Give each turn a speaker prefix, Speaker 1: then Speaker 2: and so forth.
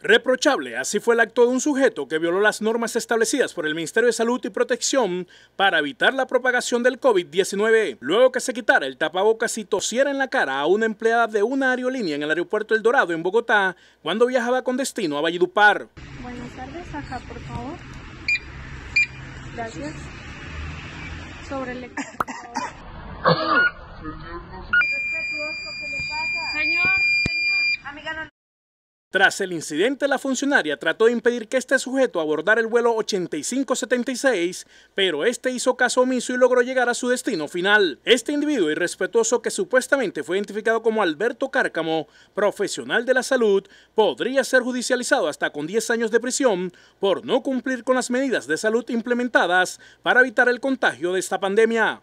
Speaker 1: Reprochable, así fue el acto de un sujeto que violó las normas establecidas por el Ministerio de Salud y Protección para evitar la propagación del COVID-19, luego que se quitara el tapabocas y tosiera en la cara a una empleada de una aerolínea en el aeropuerto El Dorado en Bogotá cuando viajaba con destino a Valledupar.
Speaker 2: Buenas tardes, acá, por favor. Gracias. Sobre el...
Speaker 3: Señor,
Speaker 4: Respetuoso, que le pasa?
Speaker 1: Tras el incidente, la funcionaria trató de impedir que este sujeto abordara el vuelo 8576, pero este hizo caso omiso y logró llegar a su destino final. Este individuo irrespetuoso, que supuestamente fue identificado como Alberto Cárcamo, profesional de la salud, podría ser judicializado hasta con 10 años de prisión por no cumplir con las medidas de salud implementadas para evitar el contagio de esta pandemia.